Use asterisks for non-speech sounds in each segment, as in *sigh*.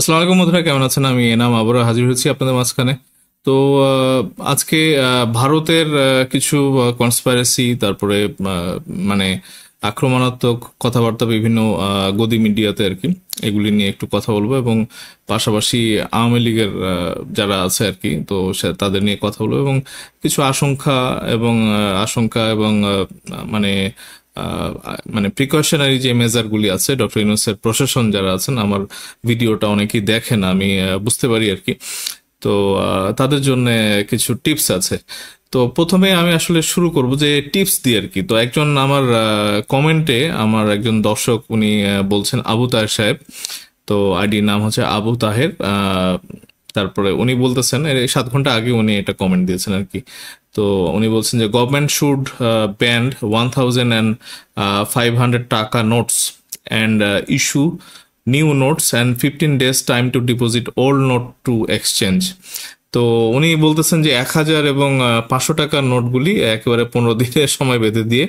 আসসালামু আলাইকুম মধুরা কেমন আছেন আমি এনাম আবারও হাজির হয়েছি আপনাদের মাঝখানে তো আজকে ভারতের কিছু কনসপারেসি তারপরে মানে আক্রমণাত্মক কথাবার্তা বিভিন্ন গদি মিডিয়াতে আর কি এগুলি নিয়ে একটু কথা বলবো এবং পাশাপাশি আওয়ামী লীগের যারা আছে আর কি তো তাদের নিয়ে কথা বলবো এবং কিছু আশঙ্কা এবং আশঙ্কা এবং মানে মানে প্রিকশনারি যে মেজারগুলি আছে ডক্টর ইউনুসের প্রশাসন যারা আছেন আমার ভিডিওটা অনেকেই দেখেন আমি বুঝতে পারি আর কি তো তাদের জন্য কিছু টিপস আছে তো প্রথমে আমি আসলে শুরু করব যে টিপস দিয়ে আর কি তো একজন আমার কমেন্টে আমার একজন দর্শক উনি বলছেন আবু তাহের সাহেব তো আইডির নাম হচ্ছে আবু তাহের তারপরে উনি বলতেছেন সাত ঘন্টা আগে উনি এটা কমেন্ট দিয়েছেন আর কি তো উনি বলছেন যে government should banned one thousand and five hundred টাকা notes and issue new notes and fifteen days time to deposit old note to exchange তো উনি বলতেছেন যে এক হাজার এবং পাঁচশো টাকার নোটগুলি একেবারে পনেরো দিনের সময় বেঁধে দিয়ে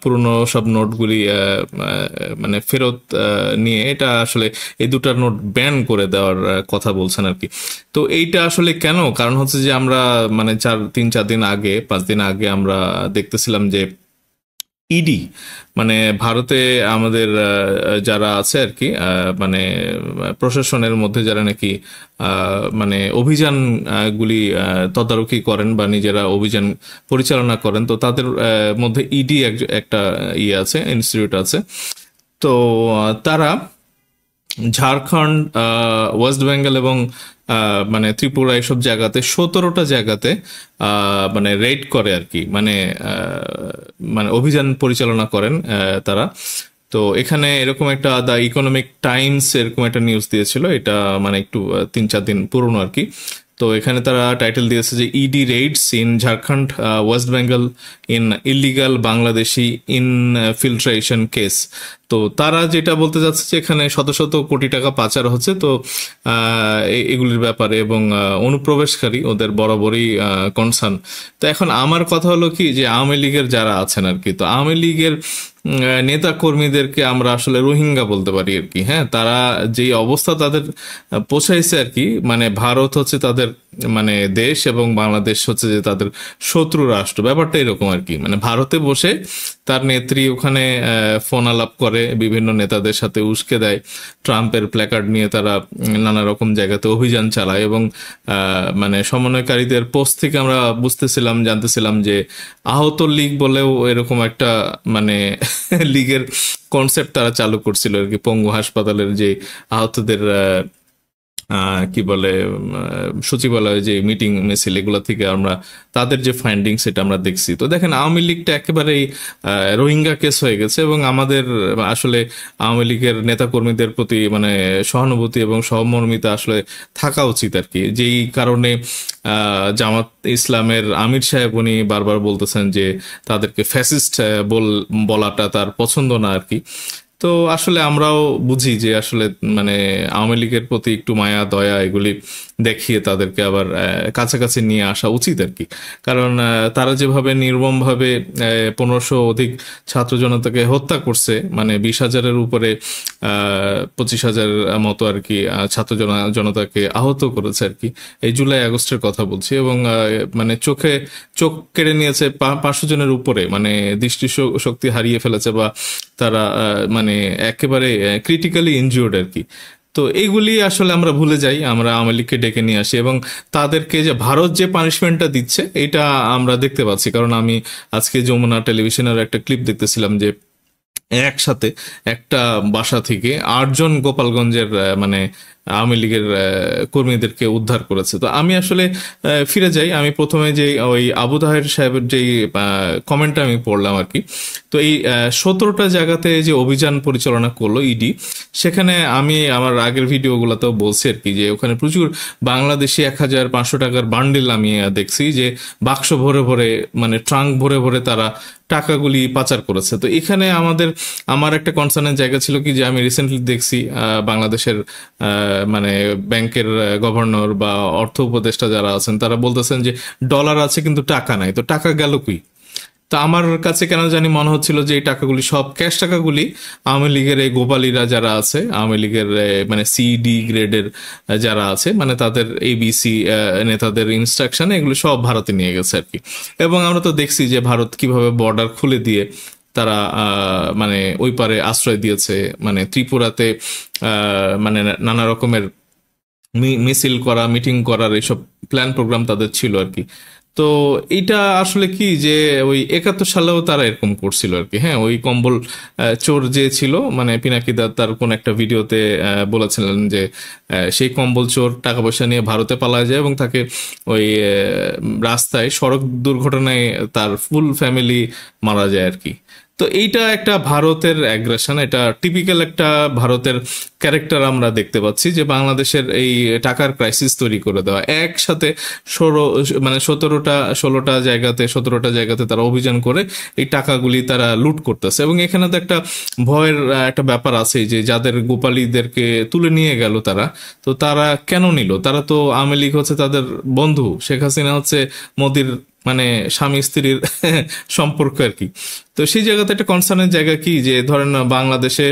পুরনো সব নোটগুলি মানে ফেরত নিয়ে এটা আসলে এই দুটার নোট ব্যান করে দেওয়ার কথা বলছেন আর কি তো এইটা আসলে কেন কারণ হচ্ছে যে আমরা মানে চার তিন চার দিন আগে পাঁচ দিন আগে আমরা দেখতেছিলাম যে ইডি e মানে ভারতে আমাদের যারা আছে আর কি মানে প্রশাসনের মধ্যে যারা নাকি মানে অভিযানগুলি তদারকি করেন বা নিজেরা অভিযান পরিচালনা করেন তো তাদের মধ্যে ইডি e একটা ইয়ে আছে ইনস্টিটিউট আছে তো তারা ঝাড়খণ্ড ওয়েস্ট বেঙ্গল এবং মানে ত্রিপুরা এসব জায়গাতে সতেরোটা জায়গাতে মানে রেড করে আর কি মানে মানে অভিযান পরিচালনা করেন তারা তো এখানে এরকম একটা দ্য ইকোনমিক টাইমস এরকম একটা নিউজ দিয়েছিল এটা মানে একটু তিন চার দিন পুরনো আর কি তো এখানে তারা টাইটেল দিয়েছে যে ED raids in Jharkhand West Bengal in illegal Bangladeshi infiltration case তো তারা যেটা বলতে যাচ্ছে যে এখানে শত শত কোটি টাকা পাচার হচ্ছে তো এগুলির ব্যাপারে এবং অনুপ্রবেশকারী ওদের বরাবরই কনসার্ন তো এখন আমার কথা হলো কি যে আওয়ামী লীগের যারা আছেন আর কি তো আওয়ামী লীগের নেতা কর্মীদেরকে আমরা আসলে রোহিঙ্গা বলতে পারি আর কি হ্যাঁ তারা যেই অবস্থা তাদের পোষাইছে আর কি মানে ভারত হচ্ছে তাদের মানে দেশ এবং বাংলাদেশ হচ্ছে যে তাদের শত্রু রাষ্ট্র ব্যাপারটা এরকম আর কি মানে ভারতে বসে তার নেত্রী ওখানে ফোন আলাপ করে বিভিন্ন নেতাদের সাথে উস্কে দেয় ট্রাম্পের প্ল্যাকার্ড নিয়ে তারা নানা রকম জায়গাতে অভিযান চালায় এবং মানে সমন্বয়কারীদের পোস্ট থেকে আমরা বুঝতেছিলাম জানতেছিলাম যে আহত লীগ বলেও এরকম একটা মানে *laughs* লীগের কনসেপ্ট তারা চালু করছিল আর কি পঙ্গু হাসপাতালের যে আহতদের কি বলে সচিবালয়ে যে মিটিং মেসিল এগুলো থেকে আমরা তাদের যে ফাইন্ডিং সেটা আমরা দেখছি তো দেখেন আওয়ামী লীগটা একেবারেই রোহিঙ্গা কেস হয়ে গেছে এবং আমাদের আসলে আওয়ামী লীগের নেতাকর্মীদের প্রতি মানে সহানুভূতি এবং সহমর্মিতা আসলে থাকা উচিত আর কি যেই কারণে জামাত ইসলামের আমির সাহেব উনি বারবার বলতেছেন যে তাদেরকে ফ্যাসিস্ট বল বলাটা তার পছন্দ না আর কি তো আসলে আমরাও বুঝি যে আসলে মানে আওয়ামী লীগের প্রতি একটু মায়া দয়া এগুলি দেখিয়ে তাদেরকে আবার কাছাকাছি নিয়ে আসা উচিত আর কি কারণ তারা যেভাবে নির্মমভাবে পনেরোশো অধিক ছাত্র জনতাকে হত্যা করছে মানে বিশ হাজারের উপরে পঁচিশ হাজার মতো আর কি ছাত্র জনতাকে আহত করেছে আর কি এই জুলাই আগস্টের কথা বলছি এবং মানে চোখে চোখ কেড়ে নিয়েছে পাঁচশো জনের উপরে মানে দৃষ্টি শক্তি হারিয়ে ফেলেছে বা তারা মানে একেবারে ক্রিটিক্যালি ইনজিওর্ড আর কি তো এইগুলি আসলে আমরা ভুলে যাই আমরা আওয়ামী লীগকে ডেকে নিয়ে আসি এবং তাদেরকে যে ভারত যে পানিশমেন্টটা দিচ্ছে এটা আমরা দেখতে পাচ্ছি কারণ আমি আজকে যমুনা টেলিভিশনের একটা ক্লিপ দেখতেছিলাম যে একসাথে একটা বাসা থেকে আটজন গোপালগঞ্জের মানে আওয়ামী লীগের কর্মীদেরকে উদ্ধার করেছে তো আমি আসলে ফিরে যাই আমি প্রথমে যে ওই আবু তাহের সাহেবের যেই কমেন্টটা আমি পড়লাম আর কি তো এই সতেরোটা জায়গাতে যে অভিযান পরিচালনা করলো ইডি সেখানে আমি আমার আগের ভিডিওগুলোতেও বলছি আর কি যে ওখানে প্রচুর বাংলাদেশি এক হাজার পাঁচশো টাকার বান্ডিল আমি দেখছি যে বাক্স ভরে ভরে মানে ট্রাঙ্ক ভরে ভরে তারা টাকাগুলি পাচার করেছে তো এখানে আমাদের আমার একটা কনসার্নের জায়গা ছিল কি যে আমি রিসেন্টলি দেখছি বাংলাদেশের মানে ব্যাংকের গভর্নর বা অর্থ উপদেষ্টা যারা আছেন তারা বলতেছেন যে ডলার আছে কিন্তু টাকা নাই তো টাকা গেল কি তো আমার কাছে কেন জানি মনে হচ্ছিল যে এই টাকাগুলি সব ক্যাশ টাকাগুলি আওয়ামী লীগের এই গোপালীরা যারা আছে আওয়ামী লীগের মানে সিডি গ্রেডের যারা আছে মানে তাদের এবিসি নেতাদের ইনস্ট্রাকশন এগুলো সব ভারতে নিয়ে গেছে আর কি এবং আমরা তো দেখছি যে ভারত কিভাবে বর্ডার খুলে দিয়ে তারা মানে ওই পারে আশ্রয় দিয়েছে মানে ত্রিপুরাতে মানে নানা রকমের মিছিল করা মিটিং করার এইসব প্ল্যান প্রোগ্রাম তাদের ছিল আর কি তো এটা আসলে কি যে ওই একাত্তর সালেও তারা এরকম করছিল আর কি হ্যাঁ ওই কম্বল চোর যে ছিল মানে পিনাকি দা তার কোন একটা ভিডিওতে বলেছিলেন যে সেই কম্বল চোর টাকা পয়সা নিয়ে ভারতে পালায় যায় এবং তাকে ওই রাস্তায় সড়ক দুর্ঘটনায় তার ফুল ফ্যামিলি মারা যায় আর কি তো এইটা একটা ভারতের অ্যাগ্রেশন এটা টিপিক্যাল একটা ভারতের ক্যারেক্টার আমরা দেখতে পাচ্ছি যে বাংলাদেশের এই টাকার ক্রাইসিস তৈরি করে দেওয়া একসাথে ষোলো মানে সতেরোটা ষোলোটা জায়গাতে সতেরোটা জায়গাতে তারা অভিযান করে এই টাকাগুলি তারা লুট করতেছে এবং এখানে তো একটা ভয়ের একটা ব্যাপার আছে যে যাদের গোপালীদেরকে তুলে নিয়ে গেল তারা তো তারা কেন নিল তারা তো আওয়ামী লীগ হচ্ছে তাদের বন্ধু শেখ হাসিনা হচ্ছে মোদির মানে স্বামী স্ত্রীর *laughs* সম্পর্ক আর কি তো সেই জায়গাতে একটা কনসার্নের জায়গা কি যে ধরেন বাংলাদেশে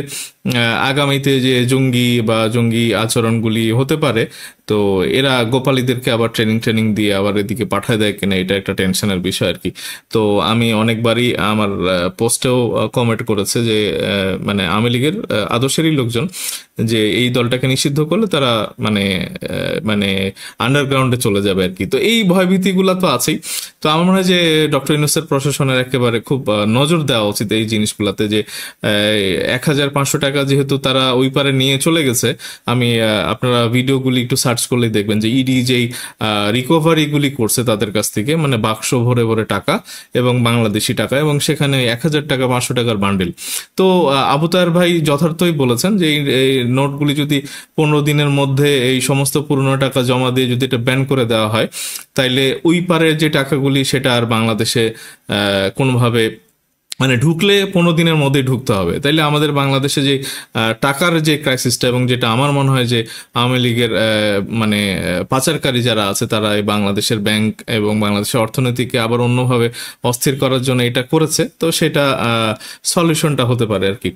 আগামীতে যে জঙ্গি বা জঙ্গি আচরণগুলি হতে পারে তো এরা গোপালীদেরকে আবার ট্রেনিং ট্রেনিং দিয়ে আবার এদিকে পাঠায় দেয় কিনা এটা একটা টেনশনের বিষয় আর কি তো আমি অনেকবারই আমার পোস্টেও কমেন্ট করেছে যে মানে আওয়ামী লীগের আদর্শেরই লোকজন যে এই দলটাকে নিষিদ্ধ করলে তারা মানে মানে আন্ডারগ্রাউন্ডে চলে যাবে আর কি তো এই ভয়ভীতিগুলো তো আছেই তো আমার মনে হয় যে ডক্টর ইউনুসের প্রশাসনের একেবারে খুব নজর দেওয়া উচিত এই জিনিসগুলোতে যে এক হাজার পাঁচশো টাকা যেহেতু তারা ওই পারে নিয়ে চলে গেছে আমি আপনারা ভিডিওগুলি একটু সার্চ করলেই দেখবেন যে ইডি e যেই রিকভারিগুলি করছে তাদের কাছ থেকে মানে বাক্স ভরে ভরে টাকা এবং বাংলাদেশি টাকা এবং সেখানে এক হাজার টাকা পাঁচশো টাকার বান্ডেল তো আবুতার ভাই যথার্থই বলেছেন যে নোটগুলি যদি পনেরো দিনের মধ্যে এই সমস্ত পুরনো টাকা জমা দিয়ে যদি এটা ব্যান করে দেওয়া হয় তাইলে ওই পারের যে টাকাগুলি সেটা আর বাংলাদেশে কোনোভাবে মানে ঢুকলে পনেরো দিনের মধ্যেই ঢুকতে হবে তাইলে আমাদের বাংলাদেশে যে টাকার যে ক্রাইসিসটা এবং যেটা আমার মনে হয় যে আওয়ামী লীগের মানে পাচারকারী যারা আছে তারা এই বাংলাদেশের ব্যাংক এবং বাংলাদেশের অর্থনীতিকে আবার অন্যভাবে অস্থির করার জন্য এটা করেছে তো সেটা সলিউশনটা হতে পারে আর কি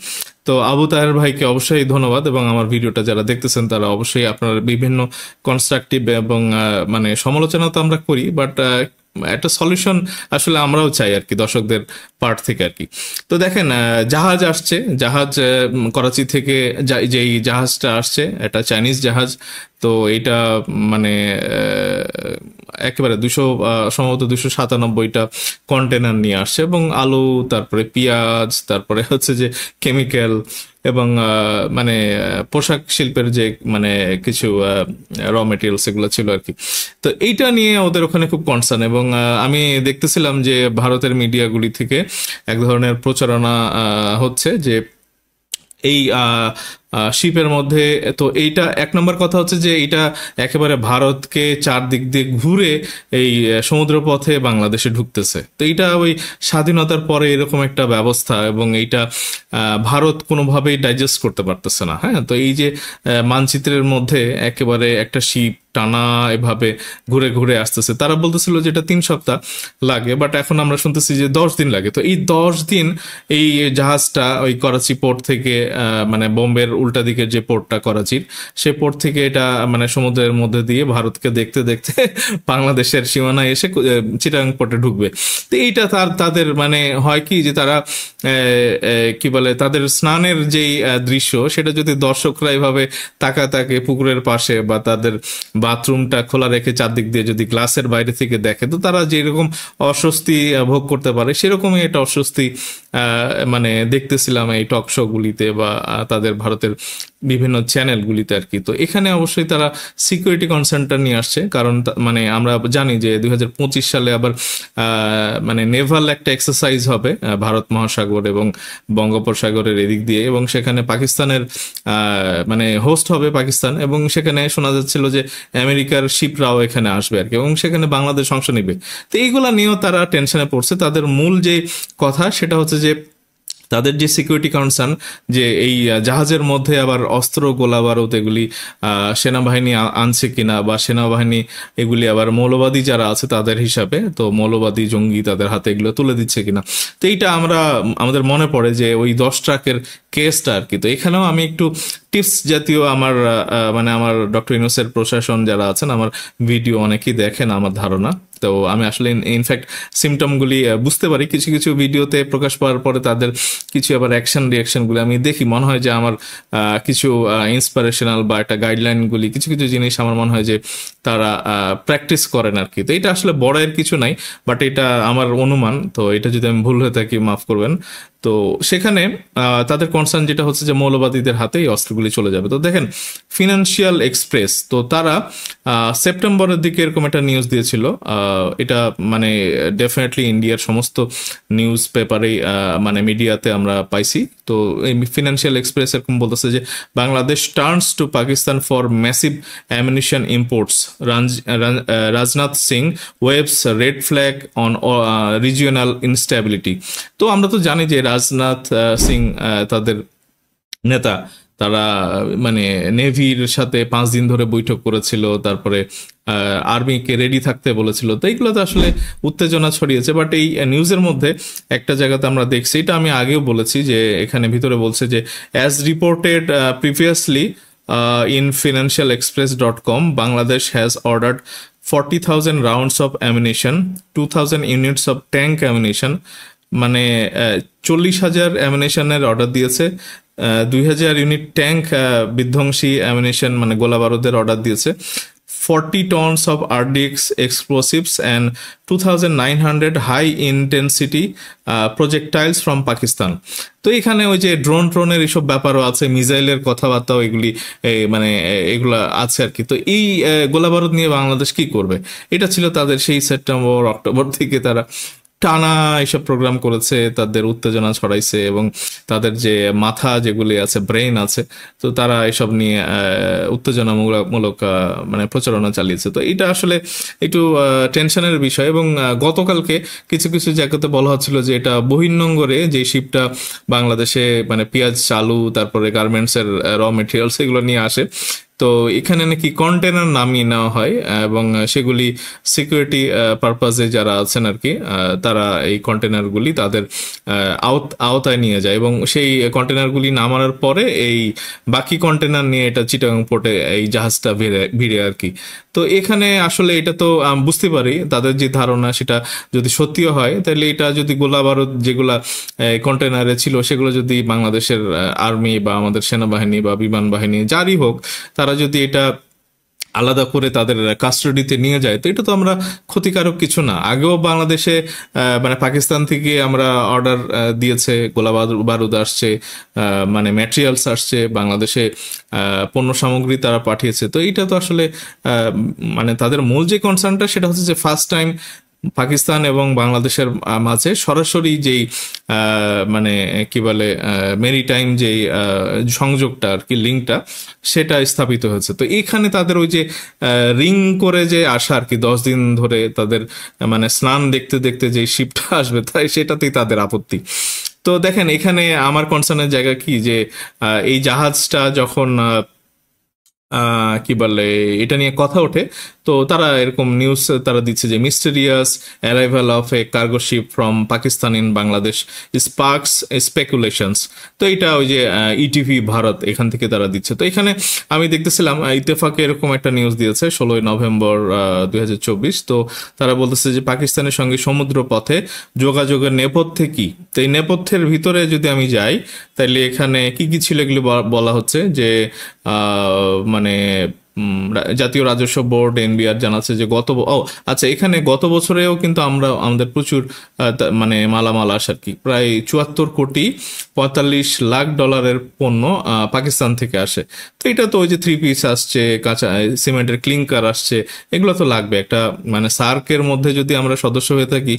তো আবু তাহের ভাইকে অবশ্যই ধন্যবাদ এবং আমার ভিডিওটা যারা দেখতেছেন তারা অবশ্যই আপনার বিভিন্ন কনস্ট্রাকটিভ এবং মানে সমালোচনা তো আমরা করি বাট একটা সলিউশন আসলে আমরাও চাই আর কি দর্শকদের পার্ট থেকে আর কি তো দেখেন জাহাজ আসছে জাহাজ করাচি থেকে যেই জাহাজটা আসছে এটা চাইনিজ জাহাজ তো এটা মানে একেবারে দুশো সম্ভবত দুশো সাতানব্বইটা কন্টেনার নিয়ে আসছে এবং আলু তারপরে পেঁয়াজ তারপরে হচ্ছে যে কেমিক্যাল এবং মানে পোশাক শিল্পের যে মানে কিছু র মেটেরিয়ালস এগুলো ছিল আর কি তো এইটা নিয়ে ওদের ওখানে খুব কনসার্ন এবং আমি দেখতেছিলাম যে ভারতের মিডিয়াগুলি থেকে এক ধরনের প্রচারণা হচ্ছে যে এই শিপের মধ্যে তো এইটা এক নম্বর কথা হচ্ছে যে এটা একেবারে ভারতকে চারদিক দিয়ে ঘুরে এই সমুদ্র পথে বাংলাদেশে ঢুকতেছে তো এইটা ওই স্বাধীনতার পরে এরকম একটা ব্যবস্থা এবং এইটা ভারত কোনোভাবেই ডাইজেস্ট করতে পারতেছে না হ্যাঁ তো এই যে মানচিত্রের মধ্যে একেবারে একটা শিপ টানা এভাবে ঘুরে ঘুরে আসতেছে তারা বলতেছিল যে এটা তিন সপ্তাহ লাগে বাট এখন আমরা শুনতেছি যে দশ দিন লাগে তো এই দশ দিন এই জাহাজটা ওই করাচি পোর্ট থেকে মানে বোম্বের উল্টা দিকের যে পোর্টটা করাচির সে পোর্ট থেকে এটা মানে সমুদ্রের মধ্যে দিয়ে ভারতকে দেখতে দেখতে *laughs* বাংলাদেশের সীমানায় এসে চিটাং পোর্টে ঢুকবে তো এইটা তার তাদের মানে হয় কি যে তারা কি বলে তাদের স্নানের যেই দৃশ্য সেটা যদি দর্শকরা এভাবে তাকা তাকে পুকুরের পাশে বা তাদের বাথরুমটা খোলা রেখে চারদিক দিয়ে যদি গ্লাসের বাইরে থেকে দেখে তো তারা যেরকম অস্বস্তি ভোগ করতে পারে সেরকমই এটা অস্বস্তি মানে দেখতেছিলাম এই টক শো গুলিতে বা তাদের ভারতের বিভিন্ন চ্যানেলগুলিতে আর কি তো এখানে অবশ্যই তারা সিকিউরিটি কনসার্নটা নিয়ে আসছে কারণ মানে আমরা জানি যে দুই সালে আবার মানে নেভাল একটা এক্সারসাইজ হবে ভারত মহাসাগর এবং বঙ্গোপসাগরের এদিক দিয়ে এবং সেখানে পাকিস্তানের মানে হোস্ট হবে পাকিস্তান এবং সেখানে শোনা যাচ্ছিল যে আমেরিকার শিপরাও এখানে আসবে আর কি এবং সেখানে বাংলাদেশ অংশ নেবে তো এইগুলা নিয়েও তারা টেনশনে পড়ছে তাদের মূল যে কথা সেটা হচ্ছে যে তাদের যে সিকিউরিটি কনসার্ন যে এই জাহাজের মধ্যে আবার অস্ত্র গোলা বারুদ এগুলি সেনাবাহিনী আনছে কিনা বা সেনাবাহিনী এগুলি আবার মৌলবাদী যারা আছে তাদের হিসাবে তো মৌলবাদী জঙ্গি তাদের হাতে এগুলো তুলে দিচ্ছে কিনা তো এইটা আমরা আমাদের মনে পড়ে যে ওই দশ ট্রাকের কেসটা আর কি তো এখানেও আমি একটু টিপস জাতীয় আমার মানে আমার ডক্টর ইনোসের প্রশাসন যারা আছেন আমার ভিডিও অনেকেই দেখেন আমার ধারণা তো আমি আসলে ইনফ্যাক্ট সিমটমগুলি বুঝতে পারি কিছু কিছু ভিডিওতে প্রকাশ পাওয়ার পরে তাদের কিছু আবার অ্যাকশন রিয়াকশনগুলি আমি দেখি মনে হয় যে আমার কিছু ইন্সপিরেশনাল বা একটা গাইডলাইনগুলি কিছু কিছু জিনিস আমার মনে হয় যে তারা প্র্যাকটিস করেন আর কি তো এটা আসলে বড়ের কিছু নাই বাট এটা আমার অনুমান তো এটা যদি আমি ভুল হয়ে থাকি মাফ করবেন তো সেখানে তাদের কনসার্ন যেটা হচ্ছে যে মৌলবাদীদের হাতে এই অস্ত্রগুলি চলে যাবে তো দেখেন ফিনান্সিয়াল এক্সপ্রেস তো তারা সেপ্টেম্বরের দিকে এরকম একটা নিউজ দিয়েছিল এটা মানে ডেফিনেটলি ইন্ডিয়ার সমস্ত নিউজ পেপারেই মানে মিডিয়াতে আমরা পাইছি তো এই ফিনান্সিয়াল এক্সপ্রেস এরকম বলতেছে যে Bangladesh turns to Pakistan for massive ammunition imports Rajnath Singh waves red flag on regional instability তো আমরা তো জানি যে রাজনাথ সিং তাদের নেতা তারা মানে নেভির সাথে পাঁচ দিন ধরে বৈঠক করেছিল তারপরে আর্মিকে রেডি থাকতে বলেছিল তো এইগুলো তো আসলে উত্তেজনা ছড়িয়েছে বাট এই নিউজের মধ্যে একটা জায়গাতে আমরা দেখছি এটা আমি আগেও বলেছি যে এখানে ভিতরে বলছে যে as reported previously in Financial Express dot com Bangladesh has thousand rounds of ammunition two thousand units of tank ammunition মানে চল্লিশ হাজার অ্যামিনেশনের অর্ডার দিয়েছে দুই হাজার ইউনিট ট্যাঙ্ক বিধ্বংসী অ্যামিনেশন মানে গোলা বারুদের অর্ডার দিয়েছে forty tons of RDX explosives and two thousand nine hundred high intensity projectiles from Pakistan তো এখানে ওই যে ড্রোন ট্রোনের এইসব ব্যাপারও আছে মিসাইলের কথাবার্তাও এগুলি মানে এগুলো আছে আর কি তো এই গোলাবারদ নিয়ে বাংলাদেশ কি করবে এটা ছিল তাদের সেই সেপ্টেম্বর অক্টোবর থেকে তারা টানা এসব প্রোগ্রাম করেছে তাদের উত্তেজনা ছড়াইছে এবং তাদের যে মাথা যেগুলি আছে ব্রেন আছে তো তারা এসব নিয়ে উত্তেজনামূলক মানে প্রচারণা চালিয়েছে তো এটা আসলে একটু টেনশনের বিষয় এবং গতকালকে কিছু কিছু জায়গাতে বলা হচ্ছিল যে এটা বহির্নঙ্গরে যে শিপটা বাংলাদেশে মানে পেঁয়াজ চালু তারপরে গার্মেন্টসের র মেটেরিয়ালস এগুলো নিয়ে আসে তো এখানে নাকি কন্টেনার নামিয়ে নেওয়া হয় এবং সেগুলি সিকিউরিটি পারপাজে যারা আছেন আর কি তারা এই কন্টেনারগুলি তাদের আওতায় নিয়ে যায় এবং সেই কন্টেনারগুলি নামানোর পরে এই বাকি কন্টেনার নিয়ে এটা চিটাগাং পোর্টে এই জাহাজটা ভিড়ে ভিড়ে আর কি তো এখানে আসলে এটা তো বুঝতে পারি তাদের যে ধারণা সেটা যদি সত্যিও হয় তাহলে এটা যদি গোলা বারুদ যেগুলা কন্টেনারে ছিল সেগুলো যদি বাংলাদেশের আর্মি বা আমাদের সেনাবাহিনী বা বিমান বাহিনী যারই হোক তারা যদি এটা আলাদা করে তাদের কাস্টডিতে নিয়ে যায় তো এটা তো আমরা ক্ষতিকারক কিছু না আগেও বাংলাদেশে মানে পাকিস্তান থেকে আমরা অর্ডার দিয়েছে গোলা বারুদ আসছে মানে ম্যাটেরিয়ালস আসছে বাংলাদেশে পণ্য সামগ্রী তারা পাঠিয়েছে তো এইটা তো আসলে মানে তাদের মূল যে কনসার্নটা সেটা হচ্ছে যে ফার্স্ট টাইম পাকিস্তান এবং বাংলাদেশের মাঝে সরাসরি যেই মানে কি বলে মেরিটাইম যেই সংযোগটা আর কি লিঙ্কটা সেটা স্থাপিত হয়েছে তো এখানে তাদের ওই যে রিং করে যে আসা আর কি দশ দিন ধরে তাদের মানে স্নান দেখতে দেখতে যে শিপটা আসবে তাই সেটাতেই তাদের আপত্তি তো দেখেন এখানে আমার কনসার্নের জায়গা কি যে এই জাহাজটা যখন কি বলে এটা নিয়ে কথা ওঠে তো তারা এরকম নিউজ তারা দিচ্ছে যে mysterious arrival of a cargo ship from Pakistan in Bangladesh sparks speculations তো এটা ওই যে ইটিভি e ভারত এখান থেকে তারা দিচ্ছে তো এখানে আমি দেখতেছিলাম ইতেফাকে এরকম একটা নিউজ দিয়েছে ষোলোই নভেম্বর দুই তো তারা বলতেছে যে পাকিস্তানের সঙ্গে সমুদ্র পথে যোগাযোগের নেপথ্যে কি তো এই নেপথ্যের ভিতরে যদি আমি যাই তাহলে এখানে কি কি ছিল এগুলি বলা হচ্ছে যে মানে মানে জাতীয় রাজস্ব বোর্ড এনবিআর জানাচ্ছে যে গত ও আচ্ছা এখানে গত বছরেও কিন্তু আমরা আমাদের প্রচুর মানে মালামাল আস আর কি প্রায় চুয়াত্তর কোটি পঁয়তাল্লিশ লাখ ডলারের পণ্য পাকিস্তান থেকে আসে তো এটা তো ওই যে থ্রি পিস আসছে কাঁচা সিমেন্টের ক্লিংকার আসছে এগুলো তো লাগবে একটা মানে সার্কের মধ্যে যদি আমরা সদস্য হয়ে থাকি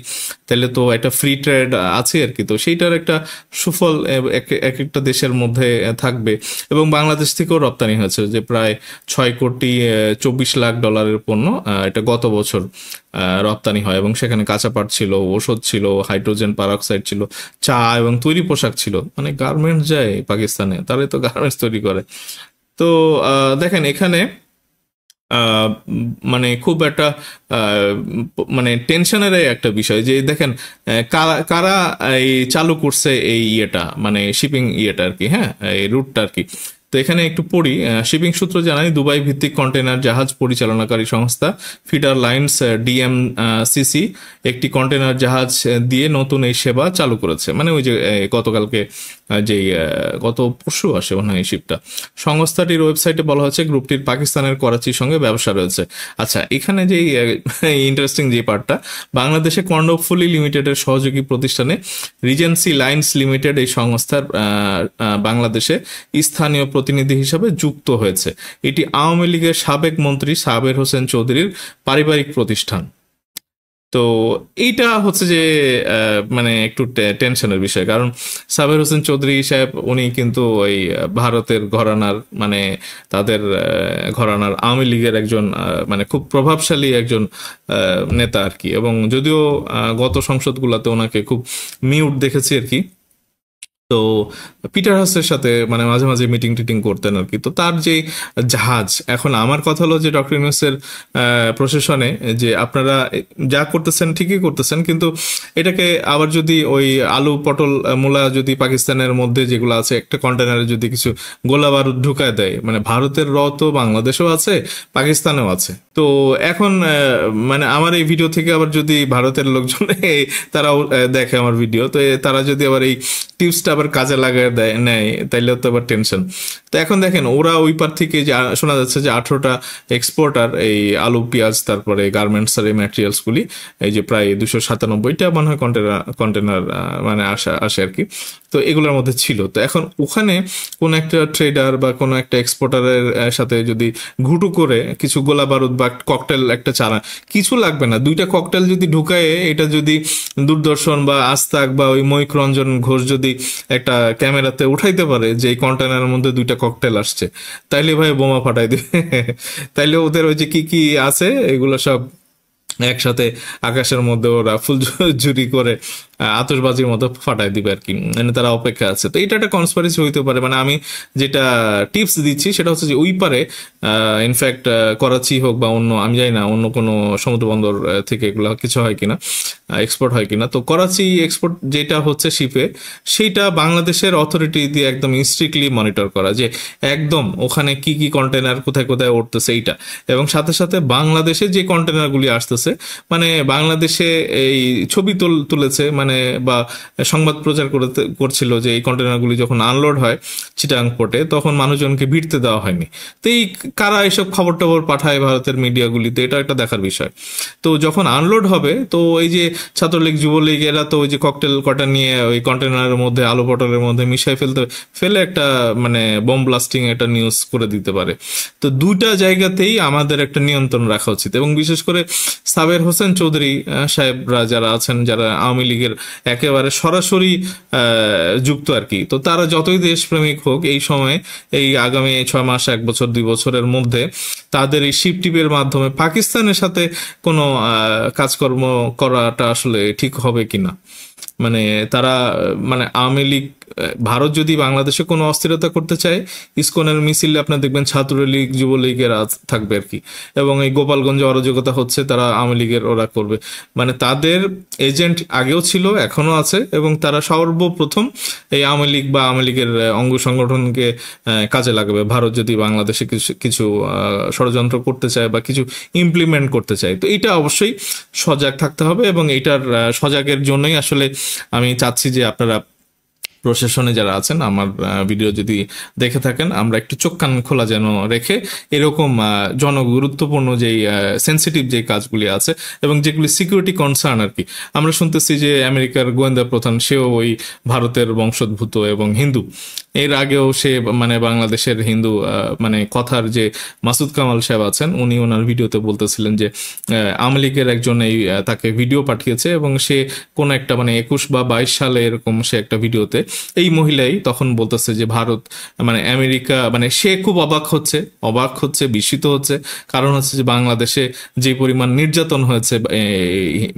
তাহলে তো একটা ফ্রি ট্রেড আছে আর কি তো সেইটার একটা সুফল এক একটা দেশের মধ্যে থাকবে এবং বাংলাদেশ থেকেও রপ্তানি হয়েছে যে প্রায় ছয় কোটি চব্বিশ লাখ ডলারের পণ্য এটা গত বছর রপ্তানি হয় এবং সেখানে কাঁচা পাট ছিল ওষুধ ছিল হাইড্রোজেন পারক্সাইড ছিল চা এবং তৈরি পোশাক ছিল মানে গার্মেন্টস যায় পাকিস্তানে তারাই তো গার্মেন্টস তৈরি করে তো দেখেন এখানে মানে খুব একটা মানে টেনশনের একটা বিষয় যে দেখেন কারা এই চালু করছে এই ইয়েটা মানে শিপিং ইয়েটা আর কি হ্যাঁ এই রুটটা আর কি তো এখানে একটু পড়ি শিপিং সূত্র জানাই দুবাই ভিত্তিক কন্টেনার জাহাজ পরিচালনাকারী সংস্থা ফিডার লাইন্স ডিএম সিসি একটি কন্টেনার জাহাজ দিয়ে নতুন এই সেবা চালু করেছে মানে ওই যে গতকালকে যে গত পরশু আসে ওনার এই শিপটা সংস্থাটির ওয়েবসাইটে বলা হচ্ছে গ্রুপটির পাকিস্তানের করাচির সঙ্গে ব্যবসা রয়েছে আচ্ছা এখানে যেই ইন্টারেস্টিং যে পার্টটা বাংলাদেশে কর্ণফুলি লিমিটেডের সহযোগী প্রতিষ্ঠানে রিজেন্সি লাইন্স লিমিটেড এই সংস্থার বাংলাদেশে স্থানীয় প্রতিনিধি হিসাবে যুক্ত হয়েছে এটি আওয়ামী লীগের সাবেক মন্ত্রী সাবের হোসেন চৌধুরীর পারিবারিক প্রতিষ্ঠান তো এইটা হচ্ছে যে মানে একটু টেনশনের বিষয় কারণ সাবের হোসেন চৌধুরী সাহেব উনি কিন্তু ওই ভারতের ঘরানার মানে তাদের ঘরানার আওয়ামী লীগের একজন মানে খুব প্রভাবশালী একজন নেতা আর কি এবং যদিও গত সংসদগুলোতে ওনাকে খুব মিউট দেখেছি আর কি তো পিটার হাসের সাথে মানে মাঝে মাঝে মিটিং টিটিং করতেন আর কি তো তার যে জাহাজ এখন আমার কথা হলো যে ডক্টর ইউনুসের প্রশাসনে যে আপনারা যা করতেছেন ঠিকই করতেছেন কিন্তু এটাকে আবার যদি ওই আলু পটল মূলা যদি পাকিস্তানের মধ্যে যেগুলো আছে একটা কন্টেনারে যদি কিছু গোলা বারুদ ঢুকায় দেয় মানে ভারতের র তো বাংলাদেশেও আছে পাকিস্তানেও আছে তো এখন মানে আমার এই ভিডিও থেকে আবার যদি ভারতের লোকজন তারাও দেখে আমার ভিডিও তো তারা যদি আবার এই টিপসটা আবার কাজে লাগায় দেয় নেয় তাইলেও তো আবার টেনশন তো এখন দেখেন ওরা ওই পার থেকে যে শোনা যাচ্ছে যে আঠেরোটা এক্সপোর্টার এই আলু পেঁয়াজ তারপরে গার্মেন্টস আর এই ম্যাটেরিয়ালসগুলি এই যে প্রায় দুশো সাতানব্বইটা মনে হয় কন্টেনার কন্টেনার মানে আসা আসে আর কি তো এগুলোর মধ্যে ছিল তো এখন ওখানে কোনো একটা ট্রেডার বা কোনো একটা এক্সপোর্টারের সাথে যদি ঘুটু করে কিছু গোলা বারুদ বা ককটেল একটা চালা কিছু লাগবে না দুইটা ককটেল যদি ঢুকায় এটা যদি দূরদর্শন বা আস্তাক বা ওই মৈক রঞ্জন ঘোষ যদি একটা ক্যামেরাতে উঠাইতে পারে যে এই কন্টেনারের মধ্যে দুইটা ককটেল আসছে তাইলে ভাই বোমা ফাটাই দেবে *laughs* তাইলে ওদের ওই যে কি কি আছে এগুলো সব একসাথে আকাশের মধ্যে ওরা ফুল জুরি করে আতশবাজির মতো ফাটাই দিবে আর কি মানে তারা অপেক্ষা আছে তো এটা একটা কনসপারেসি হইতে পারে মানে আমি যেটা টিপস দিচ্ছি সেটা হচ্ছে যে ওই পারে ইনফ্যাক্ট করাচি হোক বা অন্য আমি জানি না অন্য কোনো সমুদ্র বন্দর থেকে এগুলো কিছু হয় কিনা এক্সপোর্ট হয় কিনা তো করাচি এক্সপোর্ট যেটা হচ্ছে শিপে সেইটা বাংলাদেশের অথরিটি দিয়ে একদম স্ট্রিক্টলি মনিটর করা যে একদম ওখানে কি কি কন্টেনার কোথায় কোথায় উঠতেছে এইটা এবং সাথে সাথে বাংলাদেশে যে কন্টেনারগুলি আসতেছে মানে বাংলাদেশে এই ছবি তুলেছে মানে মানে বা সংবাদ প্রচার করতে করছিল যে এই কন্টেনারগুলি যখন আনলোড হয় চিটাং পোর্টে তখন মানুষজনকে ভিড়তে দেওয়া হয়নি তো এই কারা এইসব খবর টবর পাঠায় ভারতের মিডিয়াগুলিতে এটা একটা দেখার বিষয় তো যখন আনলোড হবে তো এই যে ছাত্রলীগ যুবলীগ এরা তো ওই যে ককটেল কটা নিয়ে ওই কন্টেনারের মধ্যে আলো পটলের মধ্যে মিশাই ফেলতে ফেলে একটা মানে বোম ব্লাস্টিং একটা নিউজ করে দিতে পারে তো দুইটা জায়গাতেই আমাদের একটা নিয়ন্ত্রণ রাখা উচিত এবং বিশেষ করে সাবের হোসেন চৌধুরী সাহেবরা যারা আছেন যারা আওয়ামী লীগের একেবারে সরাসরি যুক্ত আর কি তো তারা যতই দেশপ্রেমিক হোক এই সময়ে এই আগামী ছয় মাস এক বছর দুই বছরের মধ্যে তাদের এই শিপ টিপের মাধ্যমে পাকিস্তানের সাথে কোনো কাজকর্ম করাটা আসলে ঠিক হবে কিনা মানে তারা মানে আওয়ামী লীগ ভারত যদি বাংলাদেশে কোনো অস্থিরতা করতে চায় ইস্কনের মিছিল আপনার দেখবেন ছাত্রলীগ যুবলীগেরা থাকবে আর কি এবং এই গোপালগঞ্জে অরাজকতা হচ্ছে তারা আওয়ামী লীগের ওরা করবে মানে তাদের এজেন্ট আগেও ছিল এখনো আছে এবং তারা সর্বপ্রথম এই আওয়ামী লীগ বা আওয়ামী লীগের অঙ্গ সংগঠনকে কাজে লাগবে ভারত যদি বাংলাদেশে কিছু কিছু ষড়যন্ত্র করতে চায় বা কিছু ইমপ্লিমেন্ট করতে চায় তো এটা অবশ্যই সজাগ থাকতে হবে এবং এটার সজাগের জন্যই আসলে আমি চাচ্ছি যে আপনারা প্রশাসনে যারা আছেন আমার ভিডিও যদি দেখে থাকেন আমরা একটু চোখ কান খোলা যেন রেখে এরকম জনগুরুত্বপূর্ণ যেই সেন্সিটিভ যে কাজগুলি আছে এবং যেগুলি সিকিউরিটি কনসার্ন আর কি আমরা শুনতেছি যে আমেরিকার গোয়েন্দা প্রধান সেও ওই ভারতের বংশোদ্ভূত এবং হিন্দু এর আগেও সে মানে বাংলাদেশের হিন্দু মানে কথার যে মাসুদ কামাল সাহেব আছেন উনি ওনার ভিডিওতে বলতেছিলেন যে আওয়ামী লীগের একজন এই তাকে ভিডিও পাঠিয়েছে এবং সে কোন একটা মানে একুশ বা বাইশ সালে এরকম সে একটা ভিডিওতে এই মহিলাই তখন বলতেছে যে ভারত মানে আমেরিকা মানে সে খুব অবাক হচ্ছে অবাক হচ্ছে বিস্মিত হচ্ছে কারণ হচ্ছে যে বাংলাদেশে যে পরিমাণ নির্যাতন হয়েছে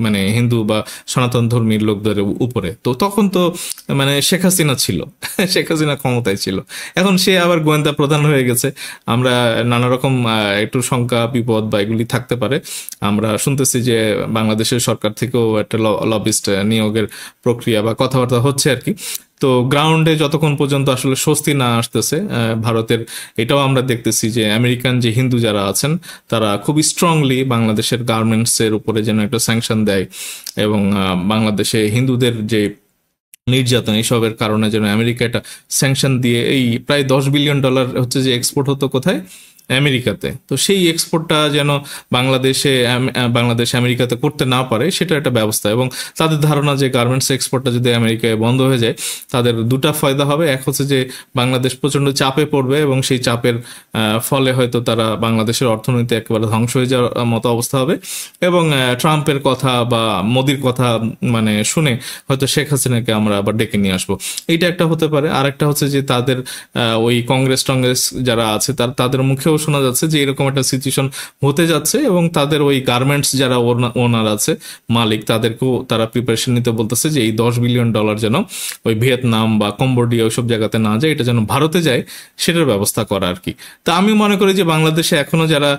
মানে হিন্দু বা সনাতন ধর্মীর লোকদের উপরে তো তখন তো মানে শেখ হাসিনা ছিল *laughs* শেখ হাসিনা ক্ষমতায় ছিল এখন সে আবার গোয়েন্দা প্রধান হয়ে গেছে আমরা নানা রকম একটু শঙ্কা বিপদ বা এগুলি থাকতে পারে আমরা শুনতেছি যে বাংলাদেশের সরকার থেকেও একটা লবিস্ট নিয়োগের প্রক্রিয়া বা কথাবার্তা হচ্ছে আর কি তো গ্রাউন্ডে যতক্ষণ পর্যন্ত আসলে স্বস্তি না আসতেছে ভারতের এটাও আমরা দেখতেছি যে আমেরিকান যে হিন্দু যারা আছেন তারা খুবই স্ট্রংলি বাংলাদেশের গার্মেন্টসের উপরে যেন একটা স্যাংশন দেয় এবং বাংলাদেশে হিন্দুদের যে নির্যাতন এইসবের কারণে যেন আমেরিকা এটা স্যাংশন দিয়ে এই প্রায় দশ বিলিয়ন ডলার হচ্ছে যে এক্সপোর্ট হতো কোথায় আমেরিকাতে তো সেই এক্সপোর্টটা যেন বাংলাদেশে বাংলাদেশ আমেরিকাতে করতে না পারে সেটা একটা ব্যবস্থা এবং তাদের ধারণা যে গার্মেন্টস এক্সপোর্টটা যদি আমেরিকায় বন্ধ হয়ে যায় তাদের দুটা ফায়দা হবে এক হচ্ছে যে বাংলাদেশ প্রচণ্ড চাপে পড়বে এবং সেই চাপের ফলে হয়তো তারা বাংলাদেশের অর্থনীতি একেবারে ধ্বংস হয়ে যাওয়ার মতো অবস্থা হবে এবং ট্রাম্পের কথা বা মোদির কথা মানে শুনে হয়তো শেখ হাসিনাকে আমরা আবার ডেকে নিয়ে আসবো এইটা একটা হতে পারে আর একটা হচ্ছে যে তাদের ওই কংগ্রেস টংগ্রেস যারা আছে তার তাদের মুখেও থেকেও শোনা যাচ্ছে যে এরকম একটা সিচুয়েশন হতে যাচ্ছে এবং তাদের ওই গার্মেন্টস যারা ওনার আছে মালিক তাদেরকেও তারা প্রিপারেশন নিতে বলতেছে যে এই দশ বিলিয়ন ডলার যেন ওই ভিয়েতনাম বা কম্বোডিয়া ওইসব জায়গাতে না যায় এটা যেন ভারতে যায় সেটার ব্যবস্থা করা আর কি তা আমি মনে করি যে বাংলাদেশে এখনো যারা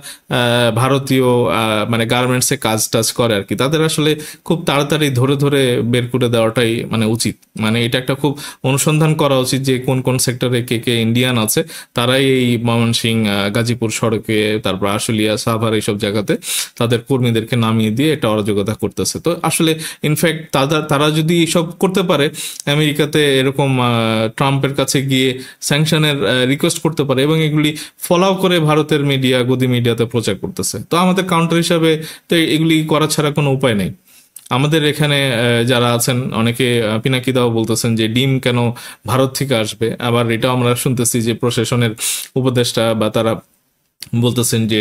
ভারতীয় মানে গার্মেন্টসে কাজ টাজ করে আর কি তাদের আসলে খুব তাড়াতাড়ি ধরে ধরে বের করে দেওয়াটাই মানে উচিত মানে এটা একটা খুব অনুসন্ধান করা উচিত যে কোন কোন সেক্টরে কে কে ইন্ডিয়ান আছে তারাই এই ময়মনসিং গাজী গাজীপুর সড়কে তারপর আশুলিয়া সাভার এইসব জায়গাতে তাদের কর্মীদেরকে নামিয়ে দিয়ে এটা অরাজকতা করতেছে তো আসলে ইনফ্যাক্ট তারা তারা যদি এইসব করতে পারে আমেরিকাতে এরকম ট্রাম্পের কাছে গিয়ে স্যাংশনের রিকোয়েস্ট করতে পারে এবং এগুলি ফলাও করে ভারতের মিডিয়া গদি মিডিয়াতে প্রচার করতেছে তো আমাদের কাউন্টার হিসাবে তো এগুলি করা ছাড়া কোনো উপায় নেই আমাদের এখানে যারা আছেন অনেকে পিনাকিদাও বলতেছেন যে ডিম কেন ভারত থেকে আসবে আবার এটাও আমরা শুনতেছি যে প্রশাসনের উপদেষ্টা বা তারা বলতেছেন যে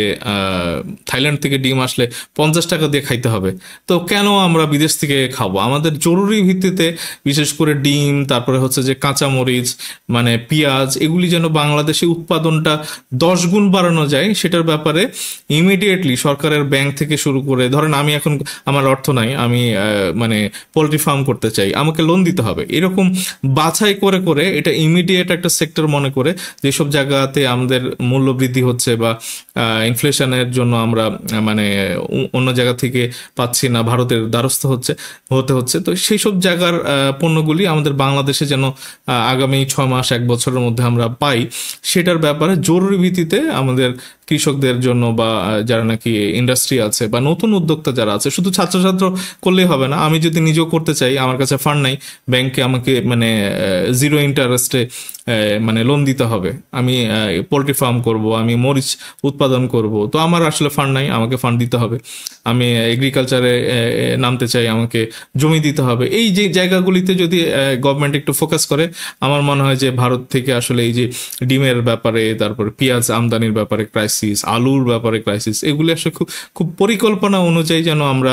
থাইল্যান্ড থেকে ডিম আসলে পঞ্চাশ টাকা দিয়ে খাইতে হবে তো কেন আমরা বিদেশ থেকে খাবো আমাদের জরুরি ভিত্তিতে বিশেষ করে ডিম তারপরে হচ্ছে যে কাঁচামরিচ মানে পেঁয়াজ এগুলি যেন বাংলাদেশে উৎপাদনটা দশ গুণ বাড়ানো যায় সেটার ব্যাপারে ইমিডিয়েটলি সরকারের ব্যাংক থেকে শুরু করে ধরেন আমি এখন আমার অর্থ নাই আমি মানে পোলট্রি ফার্ম করতে চাই আমাকে লোন দিতে হবে এরকম বাছাই করে করে এটা ইমিডিয়েট একটা সেক্টর মনে করে যেসব জায়গাতে আমাদের মূল্য বৃদ্ধি হচ্ছে বা ইনফ্লেশনের জন্য আমরা মানে অন্য জায়গা থেকে পাচ্ছি না ভারতের দ্বারস্থ হচ্ছে হতে হচ্ছে তো সেই সব জায়গার পণ্যগুলি আমাদের বাংলাদেশে যেন আগামী ছয় মাস এক বছরের মধ্যে আমরা পাই সেটার ব্যাপারে জরুরি ভিত্তিতে আমাদের কৃষকদের জন্য বা যারা নাকি ইন্ডাস্ট্রি আছে বা নতুন উদ্যোক্তা যারা আছে শুধু ছাত্রছাত্র করলেই হবে না আমি যদি নিজেও করতে চাই আমার কাছে ফান্ড নাই ব্যাংকে আমাকে মানে জিরো ইন্টারেস্টে মানে লোন দিতে হবে আমি পোলট্রি ফার্ম করব আমি মরিচ উৎপাদন করব তো আমার আসলে ফান্ড নাই আমাকে ফান্ড দিতে হবে আমি এগ্রিকালচারে নামতে চাই আমাকে জমি দিতে হবে এই যে জায়গাগুলিতে যদি গভর্নমেন্ট একটু ফোকাস করে আমার মনে হয় যে ভারত থেকে আসলে এই যে ডিমের ব্যাপারে তারপর পেঁয়াজ আমদানির ব্যাপারে ক্রাইস ক্রাইসিস আলুর ব্যাপারে ক্রাইসিস এগুলি আসলে খুব খুব পরিকল্পনা অনুযায়ী যেন আমরা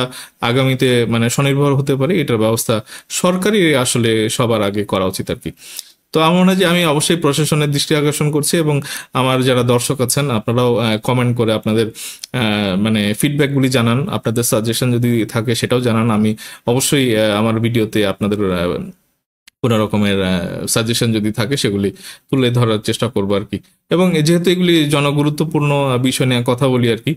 আগামীতে মানে স্বনির্ভর হতে পারি এটার ব্যবস্থা সরকারি আসলে সবার আগে করা উচিত আর কি তো আমার মনে হয় যে আমি অবশ্যই প্রশাসনের দৃষ্টি আকর্ষণ করছি এবং আমার যারা দর্শক আছেন আপনারাও কমেন্ট করে আপনাদের মানে ফিডব্যাকগুলি জানান আপনাদের সাজেশন যদি থাকে সেটাও জানান আমি অবশ্যই আমার ভিডিওতে আপনাদের কোনো রকমের সাজেশন যদি থাকে সেগুলি তুলে ধরার চেষ্টা করবো আর কি এবং যেহেতু এগুলি জনগুরুত্বপূর্ণ বিষয় নিয়ে কথা বলি আর কি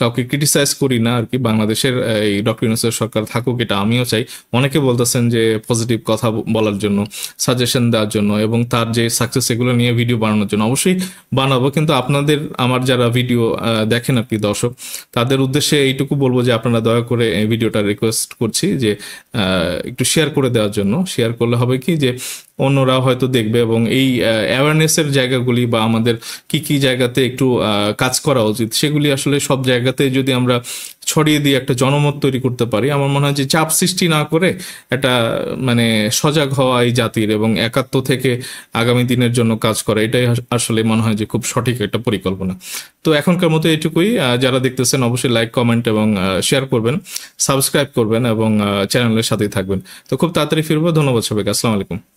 কাউকে ক্রিটিসাইজ করি না আর কি বাংলাদেশের এই ডক্টর ইউনুসের সরকার থাকুক এটা আমিও চাই অনেকে বলতেছেন যে পজিটিভ কথা বলার জন্য সাজেশন দেওয়ার জন্য এবং তার যে সাকসেস এগুলো নিয়ে ভিডিও বানানোর জন্য অবশ্যই বানাবো কিন্তু আপনাদের আমার যারা ভিডিও দেখেন আপনি দর্শক তাদের উদ্দেশ্যে এইটুকু বলবো যে আপনারা দয়া করে ভিডিওটা রিকোয়েস্ট করছি যে একটু শেয়ার করে দেওয়ার জন্য শেয়ার করলে হবে কি যে অন্যরা হয়তো দেখবে এবং এই অ্যাওয়ারনেসের জায়গাগুলি বা আমাদের কি কি জায়গাতে একটু কাজ করা উচিত সেগুলি আসলে সব জায়গাতে যদি আমরা ছড়িয়ে দিয়ে একটা জনমত তৈরি করতে পারি আমার মনে হয় যে চাপ সৃষ্টি না করে এটা মানে সজাগ হওয়া এই জাতির এবং একাত্ম থেকে আগামী দিনের জন্য কাজ করা এটাই আসলে মনে হয় যে খুব সঠিক একটা পরিকল্পনা তো এখনকার মতো এটুকুই যারা দেখতেছেন অবশ্যই লাইক কমেন্ট এবং শেয়ার করবেন সাবস্ক্রাইব করবেন এবং চ্যানেলের সাথেই থাকবেন তো খুব তাড়াতাড়ি ফিরবো ধন্যবাদ সবাইকে আসসালামু আলাইকুম